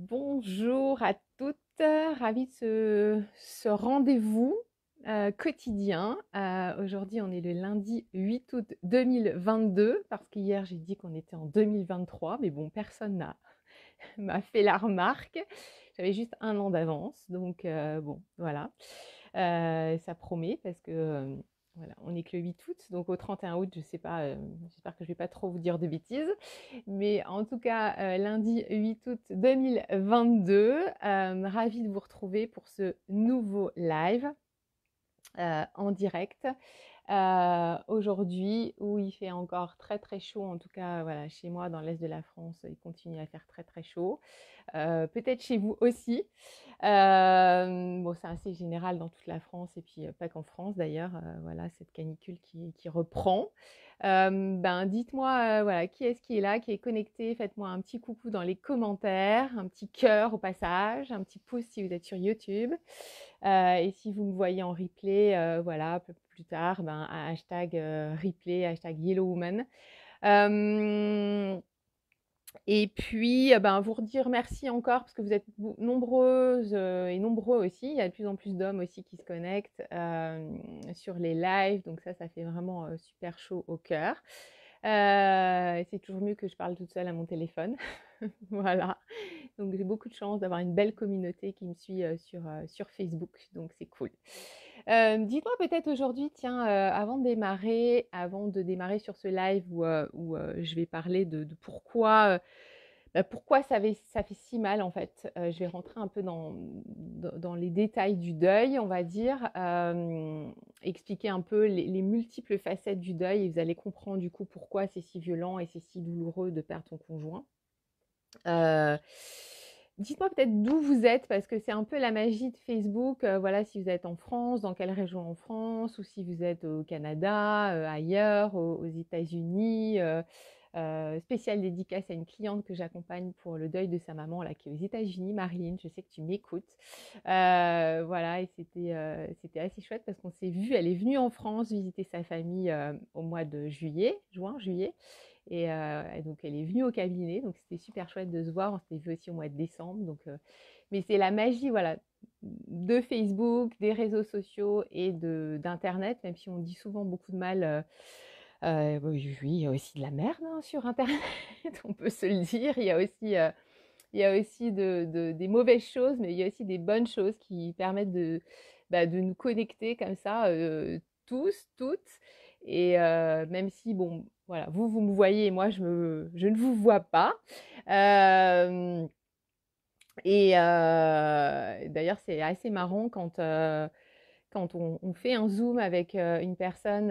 Bonjour à toutes, ravie de ce, rendez-vous euh, quotidien. Euh, aujourd'hui, on est le lundi 8 août 2022, parce qu'hier j'ai dit qu'on était en 2023, mais bon, personne m'a fait la remarque. J'avais juste un an d'avance, donc euh, bon, voilà. ça promet parce que on n'est que le 8 août, donc au 31 août, je ne sais pas, euh, j'espère que je ne vais pas trop vous dire de bêtises, mais en tout cas, euh, lundi 8 août 2022, euh, ravie de vous retrouver pour ce nouveau live en direct. Euh, aujourd'hui où il fait encore très très chaud, en tout cas voilà, chez moi dans l'est de la France, il continue à faire très très chaud. Euh, Peut-être chez vous aussi. Euh, bon, c'est assez général dans toute la France et puis euh, pas qu'en France d'ailleurs. Euh, voilà cette canicule qui, qui reprend ben, dites-moi voilà, qui est-ce qui est là, qui est connecté. Faites-moi un petit coucou dans les commentaires, un petit cœur au passage, un petit pouce si vous êtes sur YouTube. et si vous me voyez en replay, voilà, plus tard, ben, hashtag replay, hashtag Yellow Woman. Et puis, euh, ben, vous redire merci encore, parce que vous êtes nombreuses euh, et nombreux aussi. Il y a de plus en plus d'hommes aussi qui se connectent euh, sur les lives. Donc ça, ça fait vraiment super chaud au cœur. c'est toujours mieux que je parle toute seule à mon téléphone. voilà. Donc j'ai beaucoup de chance d'avoir une belle communauté qui me suit sur Facebook. Donc c'est cool. Euh, Dites-moi peut-être aujourd'hui, tiens, euh, avant de démarrer, avant de démarrer sur ce live où, euh, je vais parler de, pourquoi, bah, ça, fait si mal en fait. je vais rentrer un peu dans, dans, les détails du deuil, on va dire, expliquer un peu les, les, multiples facettes du deuil et vous allez comprendre du coup pourquoi c'est si violent et c'est si douloureux de perdre ton conjoint. Dites-moi peut-être d'où vous êtes, parce que c'est un peu la magie de Facebook. Euh, voilà, si vous êtes en France, dans quelle région en France, ou si vous êtes au Canada, euh, ailleurs, aux, États-Unis. Euh, euh, spéciale dédicace à une cliente que j'accompagne pour le deuil de sa maman, là, qui est aux États-Unis. Marine, je sais que tu m'écoutes. voilà, et c'était, c'était assez chouette parce qu'on s'est vu. Elle est venue en France visiter sa famille au mois de juillet, juin, juillet. Et, donc elle est venue au cabinet, donc c'était super chouette de se voir. On s'était vu aussi au mois de décembre. Donc, mais c'est la magie, voilà, de Facebook, des réseaux sociaux et d'internet, même si on dit souvent beaucoup de mal. oui, il y a aussi de la merde hein, sur internet, on peut se le dire. Il y a aussi, il y a aussi des mauvaises choses, mais il y a aussi des bonnes choses qui permettent de, bah, de nous connecter comme ça tous, toutes. Et même si, bon, voilà, vous, vous me voyez, moi, je, me, je ne vous vois pas. Euh, euh, et d'ailleurs, c'est assez marrant quand, euh, quand on, fait un zoom avec une personne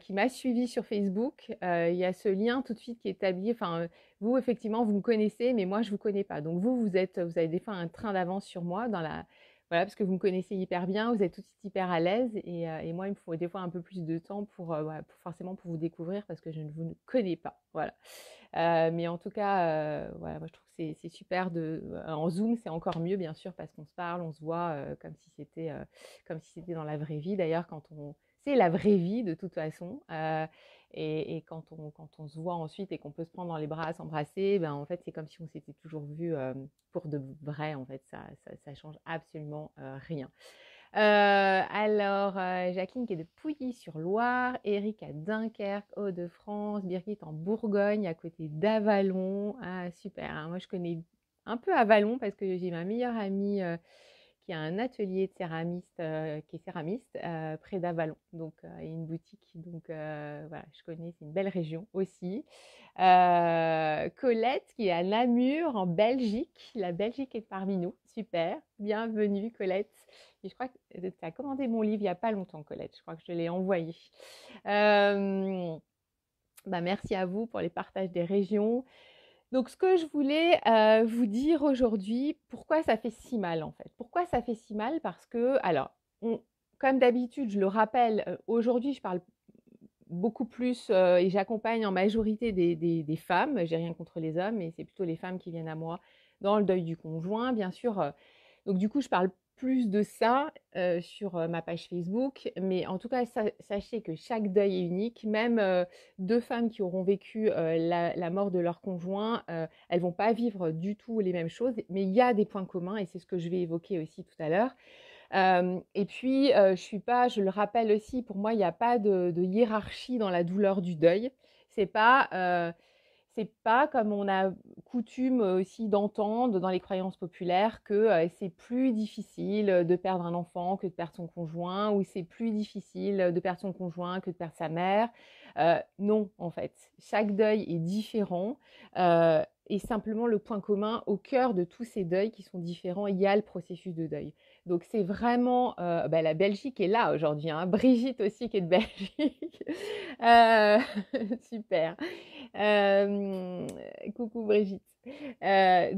qui m'a suivi sur Facebook. il y a ce lien tout de suite qui est établi. Enfin, vous, effectivement, vous me connaissez, mais moi, je ne vous connais pas. Donc, vous, vous, êtes, vous avez des fois un train d'avance sur moi dans la voilà, parce que vous me connaissez hyper bien, vous êtes tout de suite hyper à l'aise. Et, euh, moi, il me faut des fois un peu plus de temps pour, euh, forcément pour vous découvrir parce que je ne vous connais pas. Voilà. Euh, mais en tout cas, voilà, moi je trouve que c'est super de. En Zoom, c'est encore mieux, bien sûr, parce qu'on se parle, on se voit comme si c'était comme si c'était dans la vraie vie. D'ailleurs, quand on, c'est la vraie vie de toute façon. Et, quand, on, se voit ensuite et qu'on peut se prendre dans les bras, s'embrasser, ben, en fait, c'est comme si on s'était toujours vu pour de vrai. En fait, ça, ça, change absolument rien. alors, Jacqueline qui est de Pouilly-sur-Loire, Eric à Dunkerque, Hauts-de-France, Birgit en Bourgogne, à côté d'Avalon. Ah, super. Hein. Moi, je connais un peu Avalon parce que j'ai ma meilleure amie qui a un atelier de céramiste euh, qui est céramiste euh, près d'Avalon. Donc euh, et une boutique donc voilà, je connais, c'est une belle région aussi. Colette qui est à Namur en Belgique. La Belgique est parmi nous. Super. Bienvenue Colette. Et je crois que tu as commandé mon livre il n'y a pas longtemps Colette. Je crois que je l'ai envoyé. Bah, merci à vous pour les partages des régions. Donc ce que je voulais euh, vous dire aujourd'hui, pourquoi ça fait si mal en fait Pourquoi ça fait si mal Parce que, alors, comme d'habitude, je le rappelle, euh, aujourd'hui je parle beaucoup plus euh, et j'accompagne en majorité des, femmes, j'ai rien contre les hommes, mais c'est plutôt les femmes qui viennent à moi dans le deuil du conjoint, bien sûr. donc du coup, je parle plus de ça sur ma page Facebook. Mais en tout cas, sachez que chaque deuil est unique. Même deux femmes qui auront vécu la, mort de leur conjoint, elles vont pas vivre du tout les mêmes choses. Mais il y a des points communs et c'est ce que je vais évoquer aussi tout à l'heure. et puis, je suis pas, je le rappelle aussi, pour moi, il n'y a pas de, de, hiérarchie dans la douleur du deuil. C'est pas c'est pas comme on a coutume euh, aussi d'entendre dans les croyances populaires que euh, c'est plus difficile euh, de perdre un enfant que de perdre son conjoint ou c'est plus difficile de perdre son conjoint que de perdre sa mère. non, en fait, chaque deuil est différent et simplement le point commun au cœur de tous ces deuils qui sont différents, il y a le processus de deuil. Donc c'est vraiment euh, bah, la Belgique est là aujourd'hui. Hein. Brigitte aussi qui est de Belgique. Euh, super. Euh, coucou Brigitte.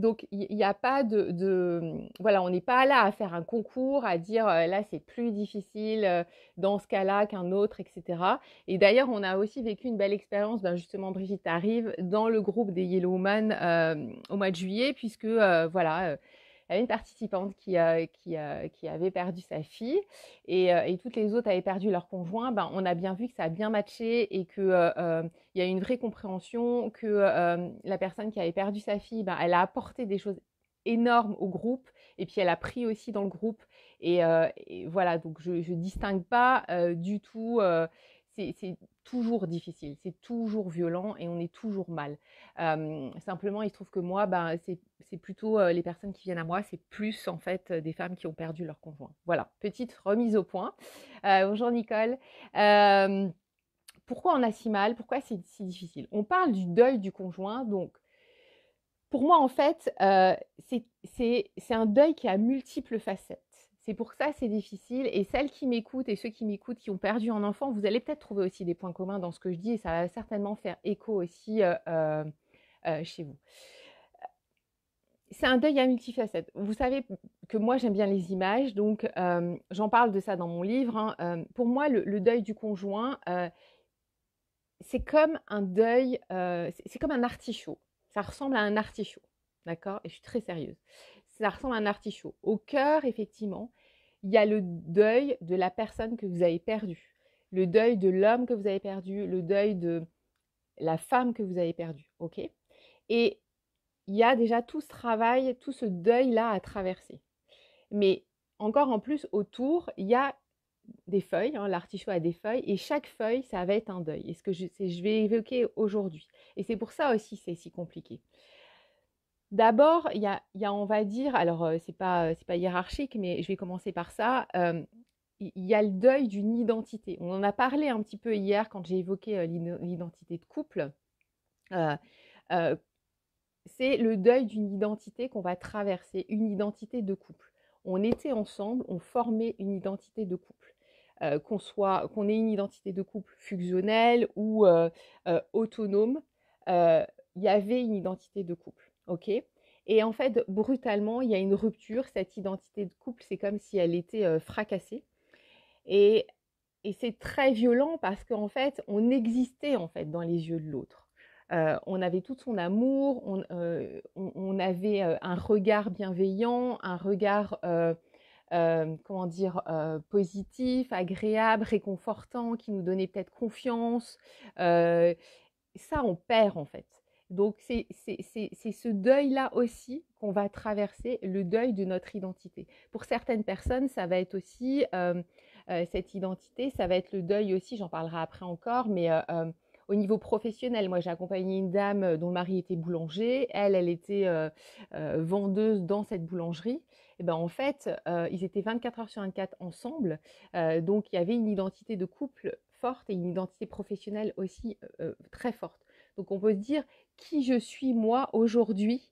donc il n'y a pas de, voilà, on n'est pas là à faire un concours, à dire là c'est plus difficile dans ce cas-là qu'un autre, etc. Et d'ailleurs on a aussi vécu une belle expérience. Ben, justement Brigitte arrive dans le groupe des Yellowman au mois de juillet puisque voilà il y avait une participante qui, euh, euh, avait perdu sa fille euh, et, toutes les autres avaient perdu leur conjoint, ben, on a bien vu que ça a bien matché et qu'il y a une vraie compréhension que la personne qui avait perdu sa fille, ben, elle a apporté des choses énormes au groupe et puis elle a pris aussi dans le groupe et, voilà donc je, ne distingue pas du tout c'est toujours difficile, c'est toujours violent et on est toujours mal. simplement, il se trouve que moi, ben, c'est plutôt les personnes qui viennent à moi, c'est plus en fait des femmes qui ont perdu leur conjoint. Voilà, petite remise au point. bonjour Nicole. pourquoi on a si mal Pourquoi c'est si difficile On parle du deuil du conjoint, donc pour moi en fait, c'est un deuil qui a multiples facettes. C'est pour ça c'est difficile. Et celles qui m'écoutent et ceux qui m'écoutent qui ont perdu un enfant, vous allez peut-être trouver aussi des points communs dans ce que je dis et ça va certainement faire écho aussi euh, euh, euh, chez vous. C'est un deuil à multifacettes. Vous savez que moi j'aime bien les images, donc j'en parle de ça dans mon livre. Hein. pour moi, le, le, deuil du conjoint, c'est comme un deuil, c'est comme un artichaut. Ça ressemble à un artichaut, d'accord Et je suis très sérieuse ça ressemble à un artichaut. Au cœur, effectivement, il y a le deuil de la personne que vous avez perdue, le deuil de l'homme que vous avez perdu, le deuil de la femme que vous avez perdue, ok Et il y a déjà tout ce travail, tout ce deuil-là à traverser. Mais encore en plus, autour, il y a des feuilles, hein, l'artichaut a des feuilles, et chaque feuille, ça va être un deuil. Et ce que je, je vais évoquer aujourd'hui. Et c'est pour ça aussi c'est si compliqué. D'abord, il y a, on va dire, alors c'est pas pas hiérarchique, mais je vais commencer par ça. Il y a le deuil d'une identité. On en a parlé un petit peu hier quand j'ai évoqué l'identité de couple. c'est le deuil d'une identité qu'on va traverser, une identité de couple. On était ensemble, on formait une identité de couple. qu'on soit qu'on ait une identité de couple fusionnelle ou autonome, il y avait une identité de couple ok Et en fait, brutalement, il y a une rupture. Cette identité de couple, c'est comme si elle était fracassée. Et, et c'est très violent parce qu'en fait, on existait en fait dans les yeux de l'autre. on avait tout son amour, on, on, avait un regard bienveillant, un regard, comment dire, positif, agréable, réconfortant, qui nous donnait peut-être confiance. ça, on perd en fait. Donc c'est ce deuil-là aussi qu'on va traverser, le deuil de notre identité. Pour certaines personnes, ça va être aussi cette identité, ça va être le deuil aussi, j'en parlerai après encore, mais au niveau professionnel, moi j'ai accompagné une dame dont le mari était boulanger, elle, elle était vendeuse dans cette boulangerie. Et ben en fait, ils étaient 24 heures sur 24 ensemble, donc il y avait une identité de couple forte et une identité professionnelle aussi très forte. Donc on peut se dire qui je suis moi aujourd'hui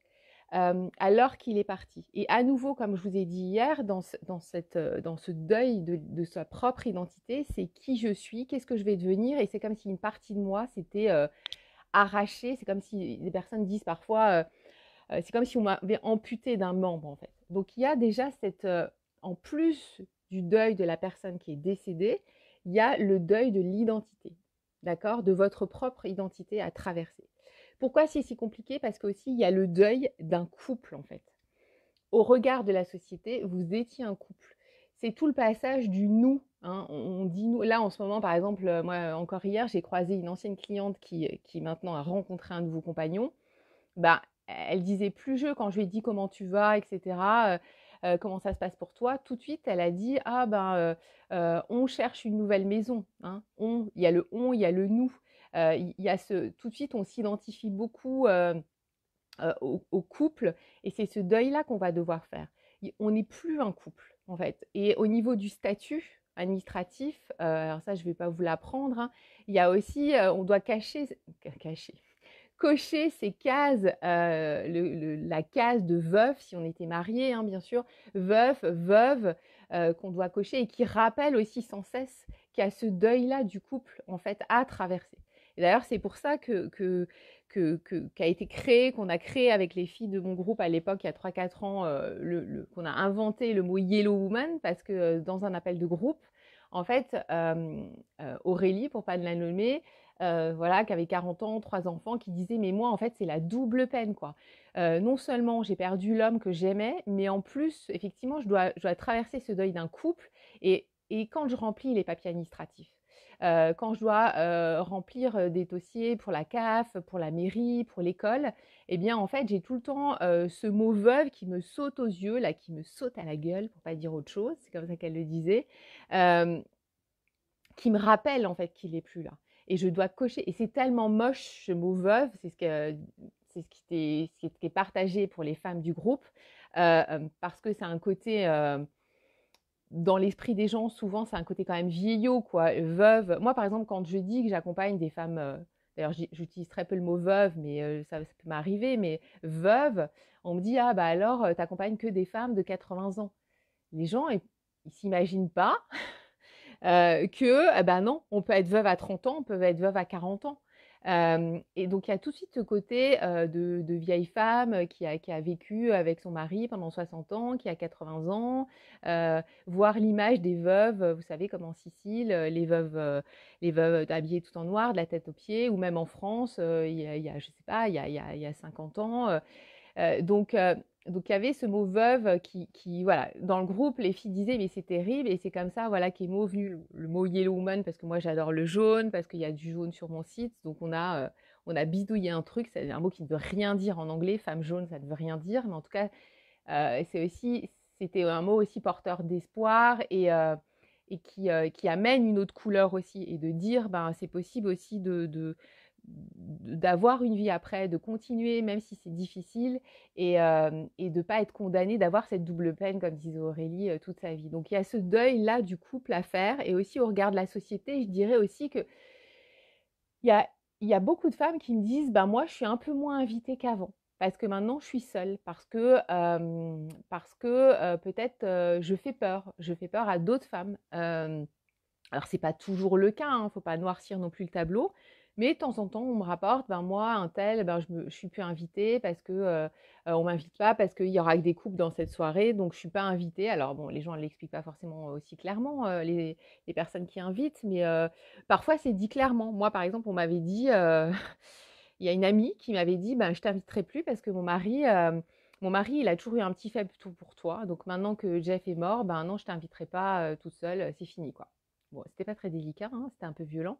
alors qu'il est parti. Et à nouveau, comme je vous ai dit hier, dans ce, deuil de, sa propre identité, c'est qui je suis, qu'est-ce que je vais devenir, et c'est comme si une partie de moi s'était arrachée, c'est comme si les personnes disent parfois, c'est comme si on m'avait amputé d'un membre en fait. Donc il y a déjà cette, en plus du deuil de la personne qui est décédée, il y a le deuil de l'identité d'accord, de votre propre identité à traverser. Pourquoi c'est si compliqué Parce qu'aussi, il y a le deuil d'un couple, en fait. Au regard de la société, vous étiez un couple. C'est tout le passage du nous. Hein. On, dit nous. Là, en ce moment, par exemple, euh, moi, encore hier, j'ai croisé une ancienne cliente qui, euh, qui maintenant a rencontré un nouveau compagnon. Bah, elle disait plus je quand je lui ai dit comment tu vas, etc. Euh, comment ça se passe pour toi Tout de suite, elle a dit, ah ben, euh, euh, on cherche une nouvelle maison. Hein. On, il y a le on, il y a le nous. il y a ce, tout de suite, on s'identifie beaucoup au, couple, et c'est ce deuil-là qu'on va devoir faire. On n'est plus un couple, en fait. Et au niveau du statut, administratif, alors ça je ne vais pas vous l'apprendre, hein, il y a aussi, on doit cacher, cacher, cocher ces cases, euh, la case de veuf, si on était marié, hein, bien sûr, veuf, veuve, euh, qu'on doit cocher et qui rappelle aussi sans cesse qu'il y a ce deuil-là du couple, en fait, à traverser. Et d'ailleurs, c'est pour ça que, qu'a été créé, qu'on a créé avec les filles de mon groupe à l'époque, il y a 3-4 ans, euh, qu'on a inventé le mot Yellow Woman, parce que dans un appel de groupe, en fait, Aurélie, pour pas de la nommer, euh, voilà, qui avait 40 ans, trois enfants, qui disait mais moi en fait c'est la double peine quoi. Euh, non seulement j'ai perdu l'homme que j'aimais, mais en plus effectivement je dois, je dois traverser ce deuil d'un couple et, quand je remplis les papiers administratifs. Euh, quand je dois remplir des dossiers pour la CAF, pour la mairie, pour l'école, eh bien en fait j'ai tout le temps ce mot veuve qui me saute aux yeux, là qui me saute à la gueule pour pas dire autre chose, c'est comme ça qu'elle le disait, qui me rappelle en fait qu'il n'est plus là et je dois cocher. Et c'est tellement moche ce mot veuve, c'est ce, que, c'est ce, qui était, partagé pour les femmes du groupe, euh, euh, parce que c'est un côté, euh, dans l'esprit des gens, souvent c'est un côté quand même vieillot, quoi, veuve. Moi par exemple, quand je dis que j'accompagne des femmes, d'ailleurs j'utilise très peu le mot veuve, mais ça, peut m'arriver, mais veuve, on me dit, ah bah alors, t'accompagnes que des femmes de 80 ans. Les gens, ils, ils s'imaginent pas. Euh, que, eh ben non, on peut être veuve à 30 ans, on peut être veuve à 40 ans. et donc il y a tout de suite ce côté euh, de, vieille femme euh, qui a, qui a, vécu avec son mari pendant 60 ans, qui a 80 ans, voir l'image des veuves, vous savez comme en Sicile, les veuves, les veuves habillées tout en noir, de la tête aux pieds, ou même en France, il y, a, il y a, je sais pas, il y a, il y a 50 ans. donc donc il y avait ce mot veuve qui, voilà, dans le groupe, les filles disaient mais c'est terrible et c'est comme ça, voilà, qu'est mot venu le, mot yellow woman parce que moi j'adore le jaune, parce qu'il y a du jaune sur mon site, donc on a, euh, on a bidouillé un truc, c'est un mot qui ne veut rien dire en anglais, femme jaune ça ne veut rien dire, mais en tout cas euh, c'est aussi, c'était un mot aussi porteur d'espoir et euh, et qui, amène une autre couleur aussi et de dire ben c'est possible aussi de d'avoir une vie après, de continuer même si c'est difficile et, euh, de ne pas être condamné d'avoir cette double peine, comme disait Aurélie, euh, toute sa vie. Donc il y a ce deuil-là du couple à faire et aussi au regard de la société, je dirais aussi que il y a, beaucoup de femmes qui me disent, ben moi je suis un peu moins invitée qu'avant. Parce que maintenant je suis seule, parce que, euh, parce que peut-être je fais peur, je fais peur à d'autres femmes. Alors, ce n'est pas toujours le cas, il hein, ne faut pas noircir non plus le tableau, mais de temps en temps, on me rapporte, ben moi, un tel, ben je, ne suis plus invitée parce qu'on euh, euh, on m'invite pas, parce qu'il y aura que des couples dans cette soirée, donc je ne suis pas invitée. Alors bon, les gens ne l'expliquent pas forcément aussi clairement, euh, les, personnes qui invitent, mais parfois c'est dit clairement. Moi, par exemple, on m'avait dit, il y a une amie qui m'avait dit, ben je t'inviterai plus parce que mon mari mon mari, il a toujours eu un petit faible pour toi. Donc maintenant que Jeff est mort, ben non, je t'inviterai pas toute seule, c'est fini quoi. Bon, c'était pas très délicat, hein, c'était un peu violent.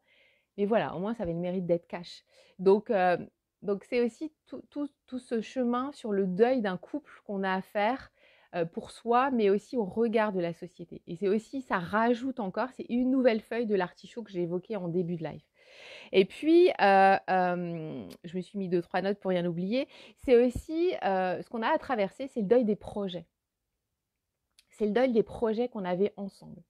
Mais voilà, au moins, ça avait le mérite d'être cash. Donc, euh, donc c'est aussi tout, tout, tout, ce chemin sur le deuil d'un couple qu'on a à faire euh, pour soi, mais aussi au regard de la société. Et c'est aussi, ça rajoute encore, c'est une nouvelle feuille de l'artichaut que j'ai évoqué en début de live. Et puis, euh, je me suis mis deux, trois notes pour rien oublier. C'est aussi ce qu'on a à traverser, c'est le deuil des projets. C'est le deuil des projets qu'on avait ensemble.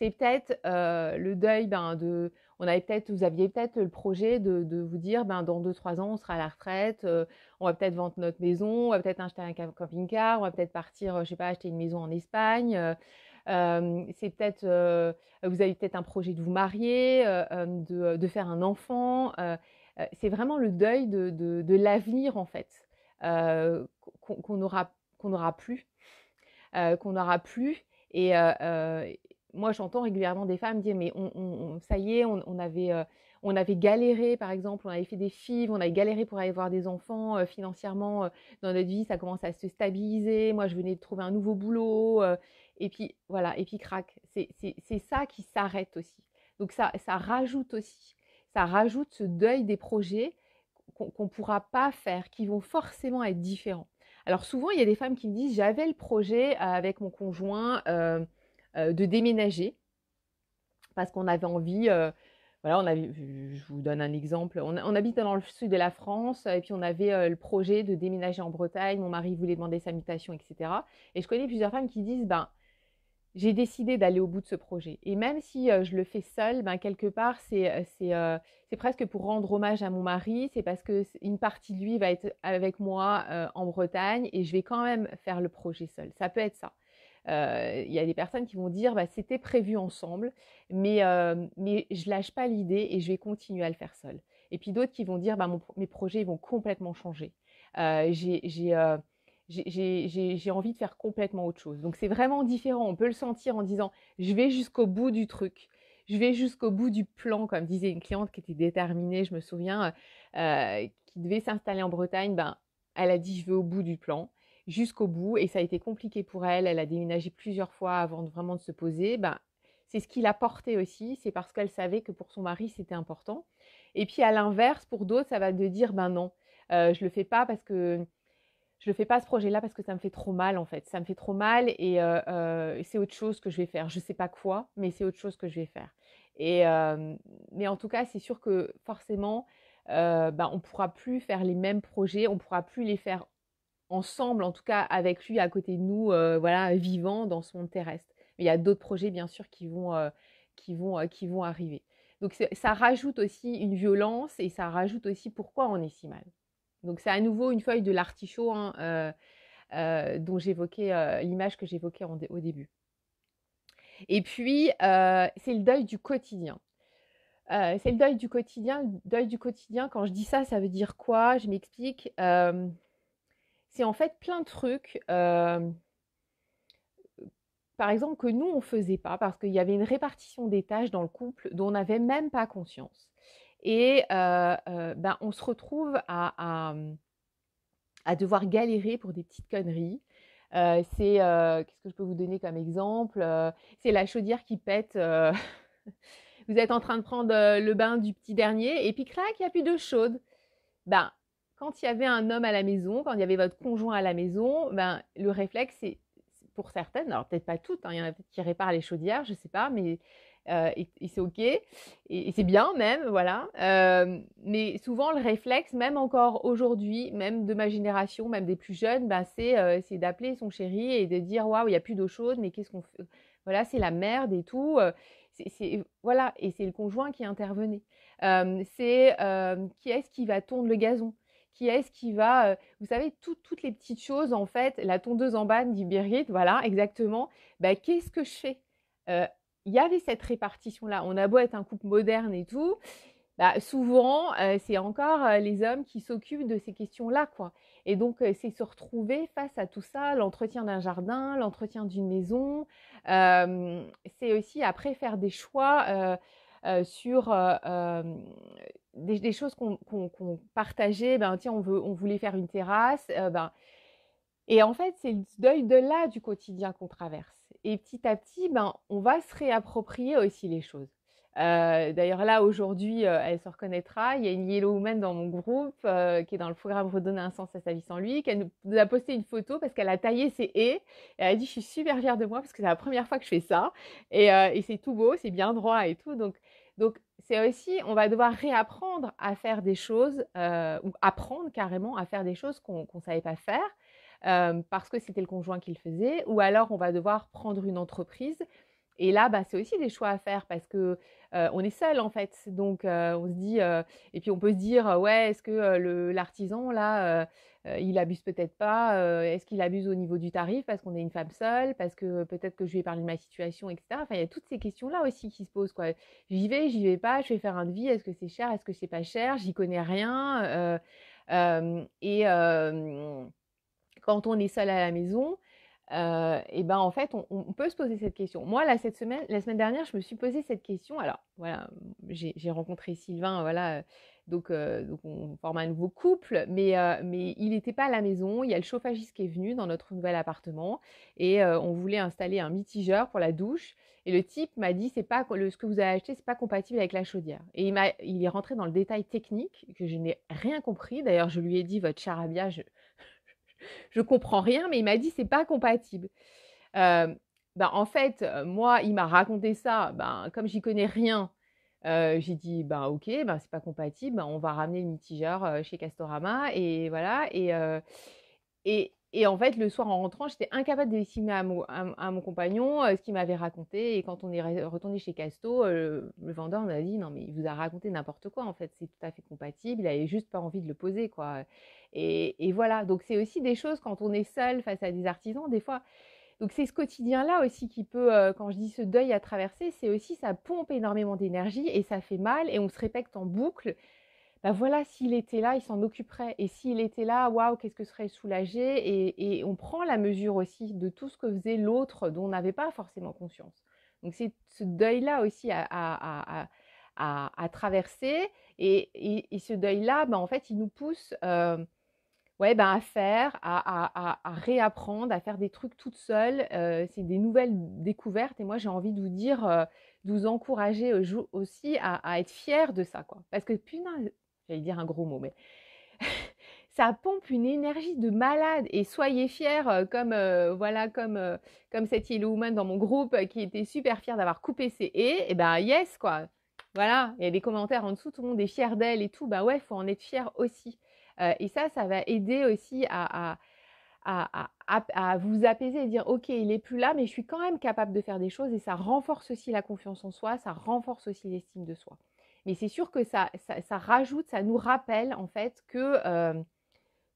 C'est peut-être le deuil ben, de, on peut-être, vous aviez peut-être le projet de, vous dire, ben, dans deux, trois ans, on sera à la retraite, euh, on va peut-être vendre notre maison, on va peut-être acheter un camping-car, on va peut-être partir, euh, je sais pas, acheter une maison en Espagne. Euh, c'est peut-être, vous avez peut-être un projet de vous marier, de, faire un enfant. c'est vraiment le deuil de, l'avenir, en fait, qu'on qu n'aura plus. qu'on n'aura plus. Et, moi, j'entends régulièrement des femmes dire mais on, ça y est, on, avait euh, on avait galéré, par exemple, on avait fait des fives, on avait galéré pour aller voir des enfants euh, financièrement euh, dans notre vie, ça commence à se stabiliser. Moi, je venais de trouver un nouveau boulot, et puis voilà, et puis crac. C'est ça qui s'arrête aussi. Donc ça ça rajoute aussi, ça rajoute ce deuil des projets qu'on ne pourra pas faire, qui vont forcément être différents. Alors souvent, il y a des femmes qui me disent j'avais le projet avec mon conjoint euh, de déménager parce qu'on avait envie. Euh, voilà, on je vous donne un exemple. On, habite dans le sud de la France et puis on avait euh, le projet de déménager en Bretagne. Mon mari voulait demander sa mutation, etc. Et je connais plusieurs femmes qui disent, ben, j'ai décidé d'aller au bout de ce projet. Et même si je le fais seule, ben, quelque part, c'est presque pour rendre hommage à mon mari. C'est parce qu'une partie de lui va être avec moi en Bretagne et je vais quand même faire le projet seule. Ça peut être ça. Euh, il y a des personnes qui vont dire bah, c'était prévu ensemble, mais, euh, mais je lâche pas l'idée et je vais continuer à le faire seul. Et puis d'autres qui vont dire bah, mes projets vont complètement changer. Euh, j'ai envie de faire complètement autre chose. Donc c'est vraiment différent. On peut le sentir en disant je vais jusqu'au bout du truc, je vais jusqu'au bout du plan, comme disait une cliente qui était déterminée, je me souviens, qui devait s'installer en Bretagne. Ben, elle a dit je vais au bout du plan jusqu'au bout et ça a été compliqué pour elle. Elle a déménagé plusieurs fois avant de vraiment de se poser. Ben, c'est ce qui l'a porté aussi, c'est parce qu'elle savait que pour son mari c'était important. Et puis à l'inverse, pour d'autres, ça va de dire ben non, euh, je le fais pas parce que je le fais pas ce projet-là parce que ça me fait trop mal en fait. Ça me fait trop mal et euh, euh, c'est autre chose que je vais faire. Je sais pas quoi, mais c'est autre chose que je vais faire. Et euh, mais en tout cas, c'est sûr que forcément, on ben, on pourra plus faire les mêmes projets, on pourra plus les faire ensemble, en tout cas avec lui à côté de nous, euh, voilà, vivant dans ce monde terrestre. Mais il y a d'autres projets, bien sûr, qui vont, euh, qui vont, euh, qui vont arriver. Donc ça rajoute aussi une violence et ça rajoute aussi pourquoi on est si mal. Donc c'est à nouveau une feuille de l'artichaut hein, dont j'évoquais l'image que j'évoquais au début. Et puis, c'est le deuil du quotidien. c'est le deuil du quotidien. deuil du quotidien, quand je dis ça, ça veut dire quoi Je m'explique. C'est en fait plein de trucs, euh, par exemple, que nous, on ne faisait pas parce qu'il y avait une répartition des tâches dans le couple dont on n'avait même pas conscience. Et euh, euh, ben, on se retrouve à, à, devoir galérer pour des petites conneries. c'est, qu'est-ce que je peux vous donner comme exemple C'est la chaudière qui pète. vous êtes en train de prendre le bain du petit dernier et puis crac, il n'y a plus d'eau chaude. Ben, quand il y avait un homme à la maison, quand il y avait votre conjoint à la maison, ben, le réflexe, c'est pour certaines, alors peut-être pas toutes, hein, il y en a qui réparent les chaudières, je ne sais pas, mais euh, c'est ok, et, c'est bien même, voilà. Euh, mais souvent le réflexe, même encore aujourd'hui, même de ma génération, même des plus jeunes, ben, c'est euh, d'appeler son chéri et de dire waouh, il n'y a plus d'eau chaude, mais qu'est-ce qu'on fait Voilà, c'est la merde et tout. voilà, et c'est le conjoint qui intervenait. c'est qui est-ce qui va tourner le gazon qui est-ce qui va, euh, vous savez, toutes les petites choses, en fait, la tondeuse en banne, dit Birgit, voilà, exactement, bah, qu'est-ce que je fais euh, Il y avait cette répartition-là, on a beau être un couple moderne et tout, bah, souvent, euh, c'est encore les hommes qui s'occupent de ces questions-là, quoi. Et donc, c'est se retrouver face à tout ça, l'entretien d'un jardin, l'entretien d'une maison. c'est aussi après faire des choix euh, sur euh, des, choses qu'on partageait. Ben, tiens, on, on voulait faire une terrasse. Euh, ben, et en fait, c'est le deuil de là du quotidien qu'on traverse. Et petit à petit, ben, on va se réapproprier aussi les choses. Euh, d'ailleurs, là, aujourd'hui, euh, elle se reconnaîtra. Il y a une Yellow Woman dans mon groupe euh, qui est dans le programme Redonner un sens à sa vie sans lui, qui nous a posté une photo parce qu'elle a taillé ses haies. Et elle a dit Je suis super fière de moi parce que c'est la première fois que je fais ça. Et, c'est tout beau, c'est bien droit et tout. Donc, donc c'est aussi, on va devoir réapprendre à faire des choses ou apprendre carrément à faire des choses qu'on ne savait pas faire parce que c'était le conjoint qui le faisait. Ou alors, on va devoir prendre une entreprise et là, bah, c'est aussi des choix à faire parce que on est seul en fait. Donc on se dit, et puis on peut se dire, ouais, est-ce que l'artisan là, il abuse peut-être pas Est-ce qu'il abuse au niveau du tarif parce qu'on est une femme seule Parce que peut-être que je vais parler de ma situation, etc. Enfin, il y a toutes ces questions-là aussi qui se posent. quoi. J'y vais, j'y vais pas, je vais faire un devis, est-ce que c'est cher, est-ce que c'est pas cher J'y connais rien. et quand on est seul à la maison, euh, et ben en fait, on, peut se poser cette question. Moi, là, cette semaine, la semaine dernière, je me suis posé cette question. Alors, voilà, j'ai rencontré Sylvain, euh, voilà, euh, donc, on forme un nouveau couple, mais, il n'était pas à la maison. Il y a le chauffagiste qui est venu dans notre nouvel appartement et on voulait installer un mitigeur pour la douche. Et le type m'a dit, c'est pas ce que vous avez acheté, c'est pas compatible avec la chaudière. Et il, il est rentré dans le détail technique que je n'ai rien compris. D'ailleurs, je lui ai dit, votre charabia, je, je comprends rien, mais il m'a dit c'est pas compatible. Euh, ben, en fait, euh, moi, il m'a raconté ça. Ben comme j'y connais rien, euh, j'ai dit bah ok, ben c'est pas compatible. Ben, on va ramener le mitigeur chez Castorama et voilà. et, et en fait, le soir en rentrant, j'étais incapable de à, à, mon compagnon euh, ce qu'il m'avait raconté. Et quand on est retourné chez Casto, euh, le vendeur m'a dit non mais il vous a raconté n'importe quoi en fait, c'est tout à fait compatible. Il avait juste pas envie de le poser quoi. Et, voilà. Donc c'est aussi des choses quand on est seul face à des artisans, des fois. Donc c'est ce quotidien-là aussi qui peut, euh, quand je dis ce deuil à traverser, c'est aussi ça pompe énormément d'énergie et ça fait mal et on se répète en boucle bah voilà, s'il était là, il s'en occuperait. Et s'il était là, waouh, qu'est-ce que serait soulagé. Et, on prend la mesure aussi de tout ce que faisait l'autre dont on n'avait pas forcément conscience. Donc c'est ce deuil-là aussi à, traverser. Et, et, ce deuil-là, bah, en fait, il nous pousse euh, ouais, ben à faire, à, réapprendre, à faire des trucs toute seule. Euh, c'est des nouvelles découvertes. Et moi, j'ai envie de vous dire... Euh, de vous encourager aussi à, être fier de ça, quoi. Parce que putain, J'allais dire un gros mot, mais ça pompe une énergie de malade. Et soyez fiers, euh, comme euh, voilà, comme euh, comme cette Yellow Woman dans mon groupe qui était super fière d'avoir coupé ses et ». Et eh ben yes quoi. Voilà, il y a des commentaires en dessous, tout le monde est fier d'elle et tout. Bah ben ouais, faut en être fier aussi. et ça, ça va aider aussi à, à vous apaiser et dire ok il n'est plus là mais je suis quand même capable de faire des choses et ça renforce aussi la confiance en soi ça renforce aussi l'estime de soi mais c'est sûr que ça, ça, rajoute, ça nous rappelle en fait que, euh,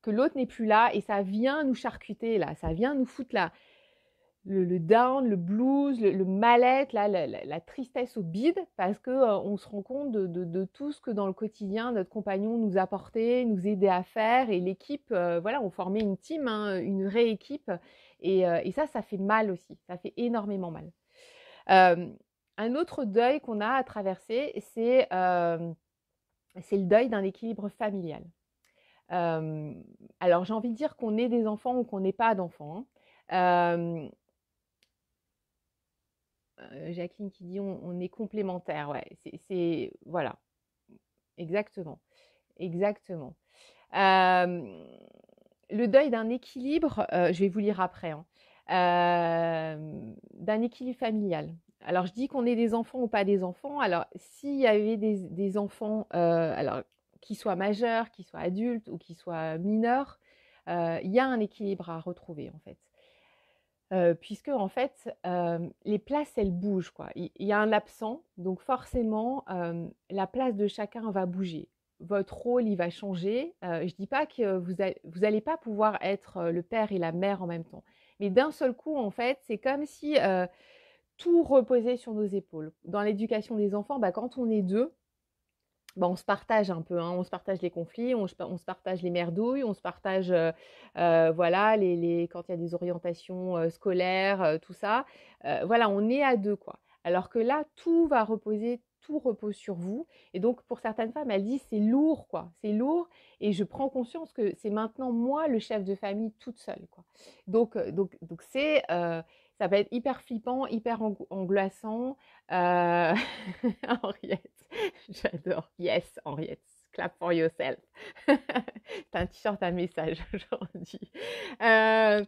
que l'autre n'est plus là et ça vient nous charcuter là, ça vient nous foutre là. Le, down, le blues, le, mal-être, la, tristesse au bide, parce que euh, on se rend compte de, tout ce que dans le quotidien notre compagnon nous apportait, nous aidait à faire, et l'équipe, euh, voilà, on formait une team, hein, une vraie équipe, et, et, ça, ça fait mal aussi, ça fait énormément mal. Un autre deuil qu'on a à traverser, c'est euh, le deuil d'un équilibre familial. Euh, alors j'ai envie de dire qu'on est des enfants ou qu'on n'est pas d'enfants. Hein. Euh, Jacqueline qui dit on, est complémentaires, ouais, c'est voilà, exactement, exactement. le deuil d'un équilibre, je vais vous lire après, hein. d'un équilibre familial. Alors, je dis qu'on est des enfants ou pas des enfants. Alors, s'il y avait des, enfants, euh, alors qu'ils soient majeurs, qu'ils soient adultes ou qu'ils soient mineurs, euh, il y a un équilibre à retrouver en fait. Euh, puisque en fait, les places, elles bougent. Quoi. Il y, a un absent, donc forcément, la place de chacun va bouger. Votre rôle, il va changer. je ne dis pas que vous n'allez pas pouvoir être le père et la mère en même temps. Mais d'un seul coup, en fait, c'est comme si tout reposer sur nos épaules. Dans l'éducation des enfants, bah, quand on est deux, bah, on se partage un peu, hein. on se partage les conflits, on, on, se partage les merdouilles, on se partage, euh, euh, voilà, les, les, quand il y a des orientations euh, scolaires, tout ça. voilà, on est à deux, quoi. Alors que là, tout va reposer, tout repose sur vous. Et donc, pour certaines femmes, elles disent c'est lourd, quoi, c'est lourd. Et je prends conscience que c'est maintenant moi le chef de famille toute seule, quoi. Donc, donc, donc c'est ça peut être hyper flippant, hyper angoissant. Euh, Henriette, j'adore. Yes, Henriette, clap for yourself. T'as un t-shirt, un message aujourd'hui. Euh,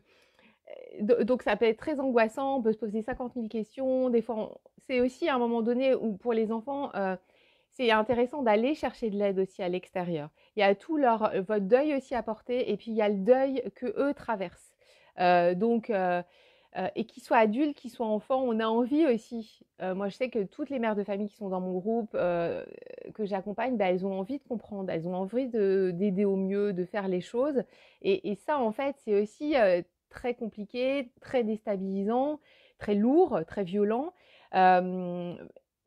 donc ça peut être très angoissant, on peut se poser 50 000 questions. Des fois, c'est aussi à un moment donné où pour les enfants, euh, c'est intéressant d'aller chercher de l'aide aussi à l'extérieur. Il y a tout leur votre deuil aussi à porter, et puis il y a le deuil que eux traversent. donc euh, et qu'ils soient adultes, qu'ils soient enfants, on a envie aussi. Euh, moi, je sais que toutes les mères de famille qui sont dans mon groupe, euh, que j'accompagne, bah, elles ont envie de comprendre, elles ont envie d'aider au mieux, de faire les choses. Et, et ça, en fait, c'est aussi très compliqué, très déstabilisant, très lourd, très violent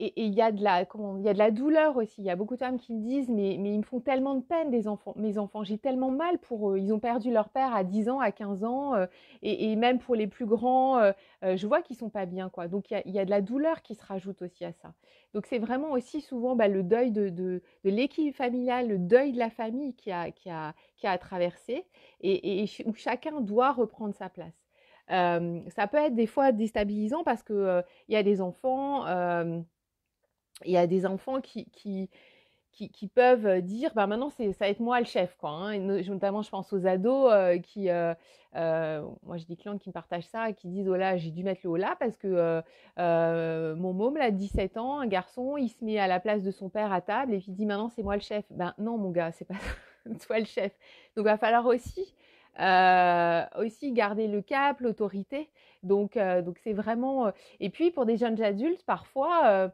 et il y a de la comment, y a de la douleur aussi. Il y a beaucoup de femmes qui me disent mais, mais ils me font tellement de peine des enfants, mes enfants, j'ai tellement mal pour eux. Ils ont perdu leur père à 10 ans, à 15 ans, euh, et, même pour les plus grands, euh, euh, je vois qu'ils sont pas bien quoi. Donc il y, y a, de la douleur qui se rajoute aussi à ça. Donc c'est vraiment aussi souvent bah, le deuil de, de, l'équilibre familial, le deuil de la famille qui a, qui a, qui a traversé et, où chacun doit reprendre sa place. ça peut être des fois déstabilisant parce que il y a des enfants il y a des enfants qui, qui, peuvent euh, dire bah, maintenant, ça va être moi le chef. Quoi, hein, Et notamment, je pense aux ados euh, qui. Euh, moi, j'ai des clients qui me partagent ça qui disent Oh là, j'ai dû mettre le haut là parce que mon môme, là, 17 ans, un garçon, il se met à la place de son père à table et puis il dit Maintenant, c'est moi le chef. Ben non, mon gars, c'est pas toi le chef. Donc, il va falloir aussi. aussi garder le cap, l'autorité. Donc, donc c'est vraiment. Et puis pour des jeunes adultes, parfois,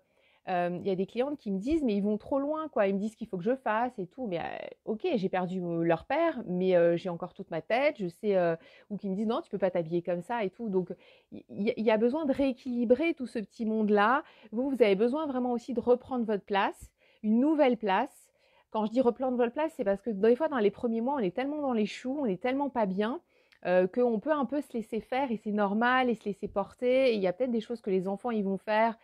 il y a des clientes qui me disent, mais ils vont trop loin, quoi. Ils me disent qu'il faut que je fasse et tout. Mais ok, j'ai perdu leur père, mais j'ai encore toute ma tête, je sais. ou qui me disent, non, tu peux pas t'habiller comme ça et tout. Donc, il y, a besoin de rééquilibrer tout ce petit monde-là. Vous, vous avez besoin vraiment aussi de reprendre votre place, une nouvelle place. Quand je dis reprendre votre place, c'est parce que des fois, dans les premiers mois, on est tellement dans les choux, on est tellement pas bien. qu'on peut un peu se laisser faire et c'est normal et se laisser porter. il y a peut-être des choses que les enfants ils vont faire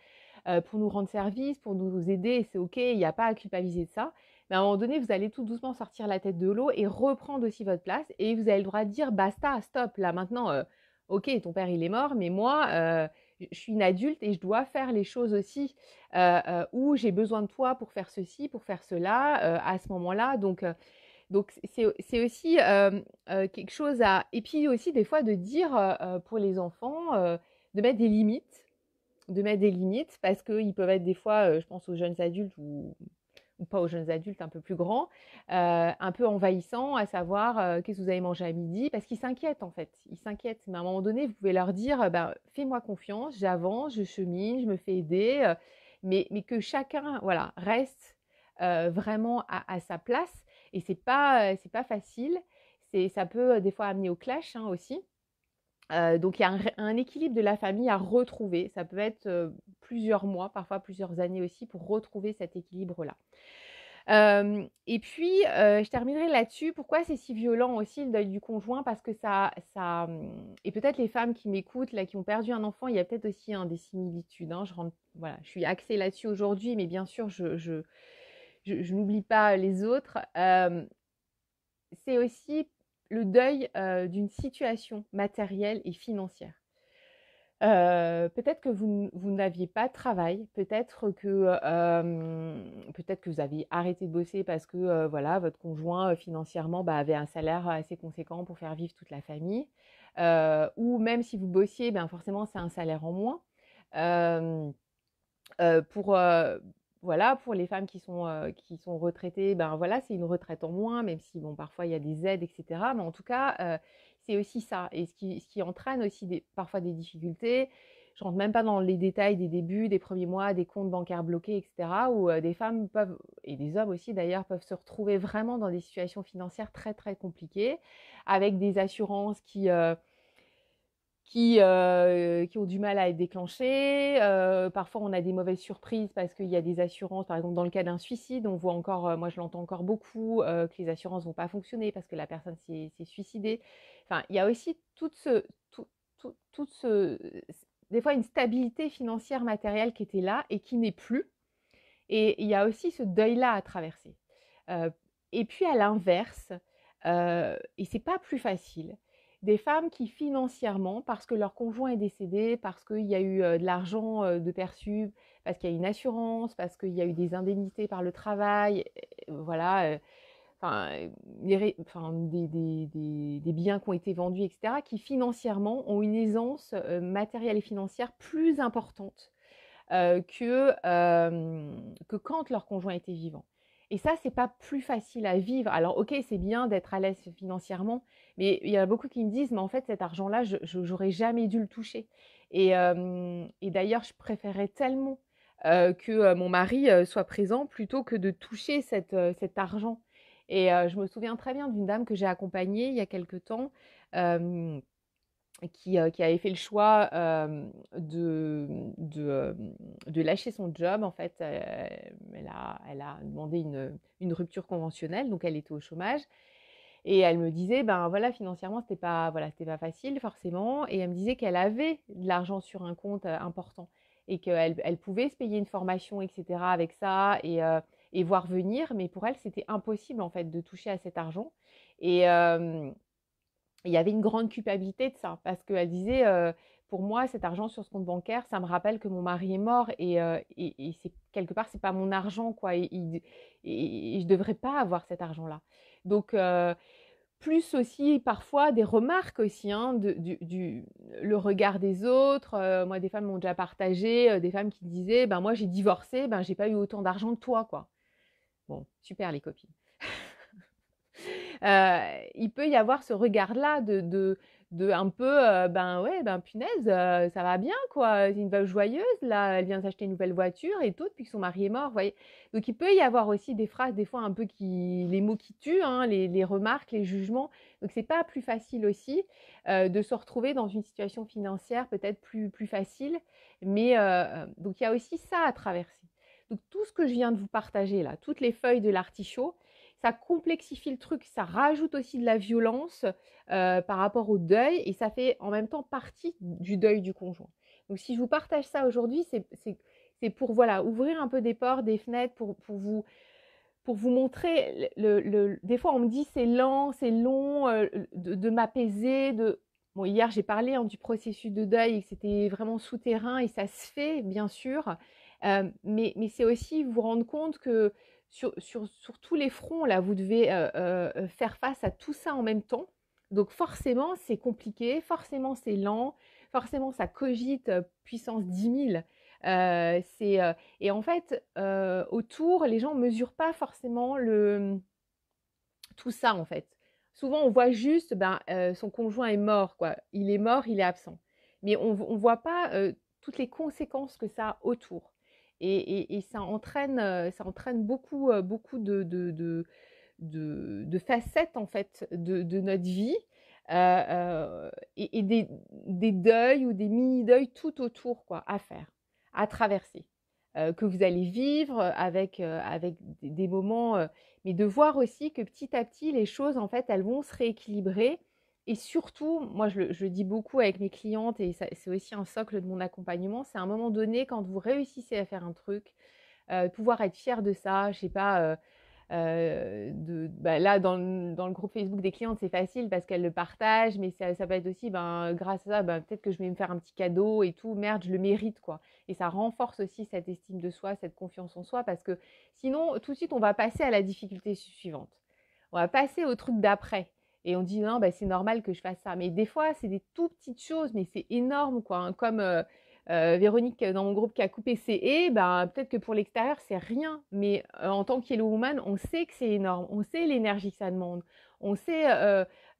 euh, pour nous rendre service, pour nous aider, c'est ok, il n'y a pas à culpabiliser de ça. Mais à un moment donné, vous allez tout doucement sortir la tête de l'eau et reprendre aussi votre place et vous avez le droit de dire basta, stop, là maintenant, euh, ok, ton père il est mort, mais moi, euh, je suis une adulte et je dois faire les choses aussi, où j'ai besoin de toi pour faire ceci, pour faire cela, à ce moment-là. Donc, donc c'est aussi quelque chose à... Et puis aussi des fois de dire pour les enfants, de mettre des limites de mettre des limites parce qu'ils peuvent être des fois, euh, je pense aux jeunes adultes ou, pas aux jeunes adultes un peu plus grands, euh, un peu envahissants, à savoir euh, qu'est-ce que vous avez mangé à midi, parce qu'ils s'inquiètent en fait. Ils s'inquiètent, mais à un moment donné, vous pouvez leur dire, bah, fais-moi confiance, j'avance, je chemine, je me fais aider, mais, mais, que chacun voilà, reste vraiment à, sa place. Et c'est pas, c'est pas facile. C'est, ça peut des fois amener au clash hein, aussi. Euh, donc il y a un, équilibre de la famille à retrouver. Ça peut être euh, plusieurs mois, parfois plusieurs années aussi, pour retrouver cet équilibre-là. Euh, et puis, je terminerai là-dessus. Pourquoi c'est si violent aussi le deuil du conjoint Parce que ça, ça et peut-être les femmes qui m'écoutent là, qui ont perdu un enfant, il y a peut-être aussi des similitudes. Hein. je rentre, voilà, je suis axée là-dessus aujourd'hui, mais bien sûr, je n'oublie pas les autres. c'est aussi le deuil euh, d'une situation matérielle et financière. Euh, peut-être que vous, n'aviez pas de travail, peut-être que, euh, peut-être que vous avez arrêté de bosser parce que voilà, votre conjoint financièrement bah, avait un salaire assez conséquent pour faire vivre toute la famille. ou même si vous bossiez, ben, forcément c'est un salaire en moins. pour, voilà, pour les femmes qui sont, euh, qui sont retraitées, ben voilà, c'est une retraite en moins, même si bon, parfois il y a des aides, etc. Mais en tout cas, euh, c'est aussi ça, et ce qui, ce qui entraîne aussi parfois des difficultés. Je rentre même pas dans les détails des débuts, des premiers mois, des comptes bancaires bloqués, etc. Où euh, des femmes peuvent, et des hommes aussi d'ailleurs, peuvent se retrouver vraiment dans des situations financières très très compliquées, avec des assurances qui euh, qui, ont du mal à être déclenchés. Euh, parfois, on a des mauvaises surprises parce qu'il y a des assurances. Par exemple, dans le cas d'un suicide, on voit encore, euh, moi je l'entends encore beaucoup, que les assurances vont pas fonctionner parce que la personne s'est suicidée. Enfin, il y a aussi tout ce, tout, tout, ce, des fois une stabilité financière matérielle qui était là et qui n'est plus. Et il y a aussi ce deuil-là à traverser. et puis à l'inverse, et c'est pas plus facile des femmes qui financièrement, parce que leur conjoint est décédé, parce qu'il y a eu de l'argent de perçu, parce qu'il y a une assurance, parce qu'il y a eu des indemnités par le travail, voilà, enfin, des, biens qui ont été vendus, etc., qui financièrement ont une aisance matérielle et financière plus importante que, que quand leur conjoint était vivant. Et ça, c'est pas plus facile à vivre. Alors, ok, c'est bien d'être à l'aise financièrement, mais il y a beaucoup qui me disent, mais en fait, cet argent-là, j'aurais jamais dû le toucher. Et, d'ailleurs, je préférais tellement que mon mari soit présent plutôt que de toucher cet argent. Et je me souviens très bien d'une dame que j'ai accompagnée il y a quelque temps euh, qui, avait fait le choix de, mmh, euh, mmh, de, lâcher son job. En fait, elle, a, elle, a, demandé une, une, rupture conventionnelle, donc elle était au chômage. Et elle me disait, ben voilà, financièrement, c'était pas, voilà, pas facile forcément. Et elle me disait qu'elle avait de l'argent sur un compte important et qu'elle elle pouvait se payer une formation, etc. avec ça et, et voir venir. Mais pour elle, c'était impossible en fait de toucher à cet argent. Et il y avait une grande culpabilité de ça, parce qu'elle disait, pour moi, cet argent sur ce compte bancaire, ça me rappelle que mon mari est mort, et, c'est, quelque part, c'est pas mon argent, quoi, et, et je devrais pas avoir cet argent-là. Donc, plus aussi parfois des remarques aussi, hein, du, le regard des autres. moi, des femmes m'ont déjà partagé, des femmes qui disaient, ben moi j'ai divorcé, ben j'ai pas eu autant d'argent que toi, quoi. Bon, super les copines. Euh, il peut y avoir ce regard-là de, de de un peu euh, ben ouais ben punaise euh, ça va bien quoi une veuve joyeuse là elle vient s'acheter une nouvelle voiture et tout depuis que son mari est mort voyez donc il peut y avoir aussi des phrases des fois un peu qui les mots qui tuent hein, les, remarques les jugements donc c'est pas plus facile aussi de se retrouver dans une situation financière peut-être plus plus facile mais donc il y a aussi ça à traverser donc tout ce que je viens de vous partager là toutes les feuilles de l'artichaut ça complexifie le truc, ça rajoute aussi de la violence euh, par rapport au deuil et ça fait en même temps partie du deuil du conjoint. Donc si je vous partage ça aujourd'hui, c'est pour voilà, ouvrir un peu des portes, des fenêtres, pour, pour vous pour vous montrer, le, le, des fois on me dit c'est lent, c'est long euh, de, m'apaiser. De... hier j'ai parlé hein, du processus de deuil et que c'était vraiment souterrain et ça se fait bien sûr, euh, mais, mais c'est aussi vous rendre compte que sur, tous les fronts, là, vous devez euh, euh, euh, faire face à tout ça en même temps. Donc forcément, c'est compliqué, forcément, c'est lent, forcément, ça cogite puissance 10 000. et en fait, autour, les gens ne mesurent pas forcément le, tout ça, en fait. Souvent, on voit juste, ben, son conjoint est mort, quoi. Il est mort, il est absent. Mais on ne voit pas toutes les conséquences que ça a autour. Et, ça, entraîne, euh, beaucoup, euh, beaucoup de, facettes en fait de, notre vie. Euh, et, des, des, deuils ou des mini-deuils tout autour quoi, à faire, à traverser, que vous allez vivre avec, des, des moments, mais de voir aussi que petit à petit les choses en fait elles vont se rééquilibrer et surtout, moi je le, dis beaucoup avec mes clientes et c'est aussi un socle de mon accompagnement, c'est à un moment donné quand vous réussissez à faire un truc, euh, pouvoir être fier de ça, je sais pas, euh, euh, bah, là dans le, groupe Facebook des clientes c'est facile parce qu'elles le partagent, mais ça, peut être aussi ben, grâce à ça, ben, peut-être que je vais me faire un petit cadeau et tout, merde, je le mérite quoi. Et ça renforce aussi cette estime de soi, cette confiance en soi parce que sinon tout de suite on va passer à la difficulté suivante, on va passer au truc d'après. Et on dit non, bah, c'est normal que je fasse ça. Mais des fois, c'est des tout petites choses, mais c'est énorme, quoi. Hein. comme euh, euh, Véronique euh, dans mon groupe qui a coupé ses haies, bah, peut-être que pour l'extérieur, c'est rien. Mais en tant qu'Hello Woman, on sait que c'est énorme. On sait l'énergie que ça demande. On sait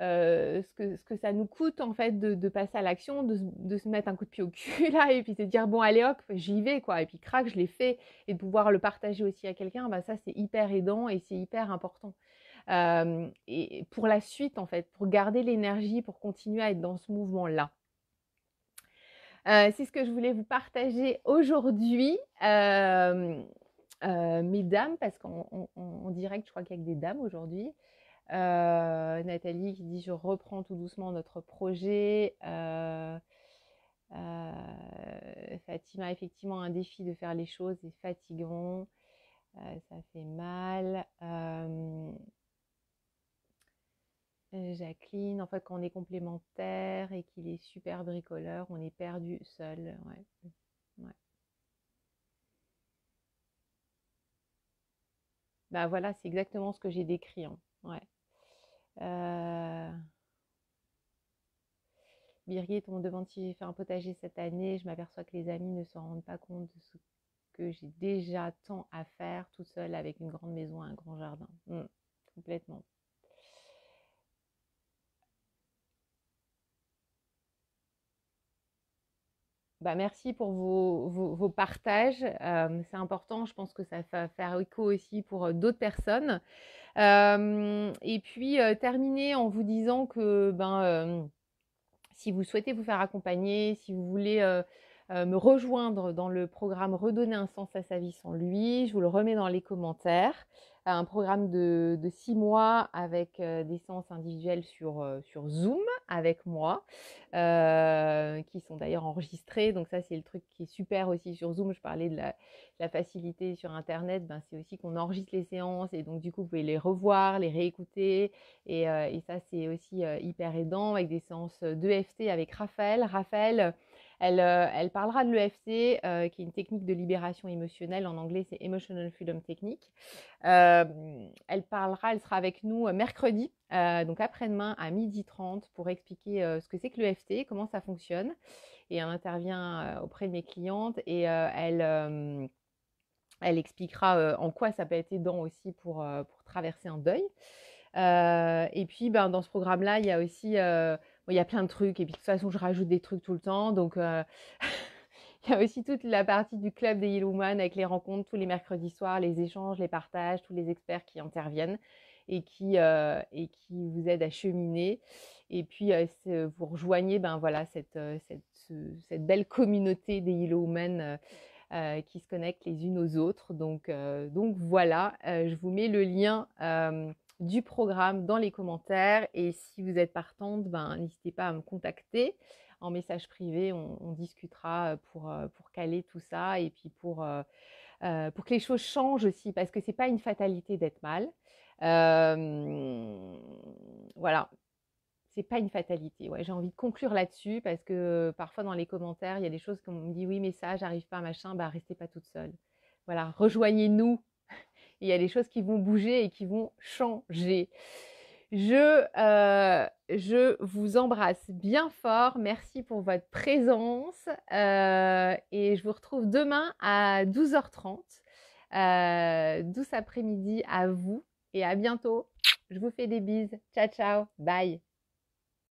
ce que, ce, que, ça nous coûte, en fait, de, passer à l'action, de, de, se mettre un coup de pied au cul, là, et puis de dire bon, allez hop, j'y vais, quoi. Et puis crac, je l'ai fait. Et de pouvoir le partager aussi à quelqu'un, bah, ça, c'est hyper aidant et c'est hyper important et pour la suite en fait, pour garder l'énergie, pour continuer à être dans ce mouvement-là. c'est ce que je voulais vous partager aujourd'hui, mesdames, parce qu'on qu'en direct, je crois qu'il y a que des dames aujourd'hui. Nathalie qui dit je reprends tout doucement notre projet. Fatima, effectivement, un défi de faire les choses est fatigant. ça fait mal. Jacqueline, en fait, quand on est complémentaire et qu'il est super bricoleur, on est perdu seul. Ouais. Mmh, bah, voilà, c'est exactement ce que j'ai décrit. Hein, ouais. Euh, Birgit, on me demande si j'ai fait un potager cette année. Je m'aperçois que les amis ne se rendent pas compte de ce que j'ai déjà tant à faire toute seule avec une grande maison, un grand jardin. Mmh, complètement. Bah, merci pour vos, vos, partages. Euh, c'est important, je pense que ça va faire écho aussi pour euh, d'autres personnes. Euh, et puis, terminer en vous disant que ben, si vous souhaitez vous faire accompagner, si vous voulez euh, me rejoindre dans le programme Redonner un sens à sa vie sans lui. Je vous le remets dans les commentaires. Euh, un programme de, six mois avec euh, des séances individuelles sur, sur Zoom avec moi, qui sont d'ailleurs enregistrées. Donc ça, c'est le truc qui est super aussi sur Zoom. Je parlais de la, facilité sur Internet. Ben, c'est aussi qu'on enregistre les séances et donc du coup, vous pouvez les revoir, les réécouter. Et, et ça, c'est aussi hyper aidant avec des séances d'EFT avec Raphaël. Raphaël euh, elle, parlera de l'EFT, euh, qui est une technique de libération émotionnelle. En anglais, c'est Emotional Freedom Technique. Euh, elle parlera, elle sera avec nous mercredi, donc après-demain à 12h30 pour expliquer ce que c'est que l'EFT, comment ça fonctionne. Et elle intervient auprès de mes clientes et elle... expliquera en quoi ça peut être aidant aussi pour, traverser un deuil. et puis, ben, dans ce programme-là, il y a aussi il y a plein de trucs et puis de toute façon je rajoute des trucs tout le temps donc euh, il y a aussi toute la partie du club des Yellow avec les rencontres tous les mercredis soirs les échanges les partages tous les experts qui interviennent et qui euh, et qui vous aident à cheminer et puis euh, vous rejoignez ben voilà cette cette, cette belle communauté des Yellow qui se connectent les unes aux autres donc donc voilà je vous mets le lien du programme dans les commentaires. Et si vous êtes partante, ben, n'hésitez pas à me contacter en message privé. On, discutera euh, pour, euh, pour, caler tout ça et puis pour, euh, pour que les choses changent aussi, parce que ce n'est pas une fatalité d'être mal. voilà. C'est pas une fatalité. Ouais, j'ai envie de conclure là-dessus parce que parfois dans les commentaires, il y a des choses qu'on me dit oui, mais ça, j'arrive pas, machin, bah restez pas toute seule. Voilà, rejoignez-nous il y a des choses qui vont bouger et qui vont changer. Je, euh, je vous embrasse bien fort. Merci pour votre présence. Euh, et je vous retrouve demain à 12h30. Euh, douce après-midi à vous. Et à bientôt. Je vous fais des bises. Ciao, ciao. Bye.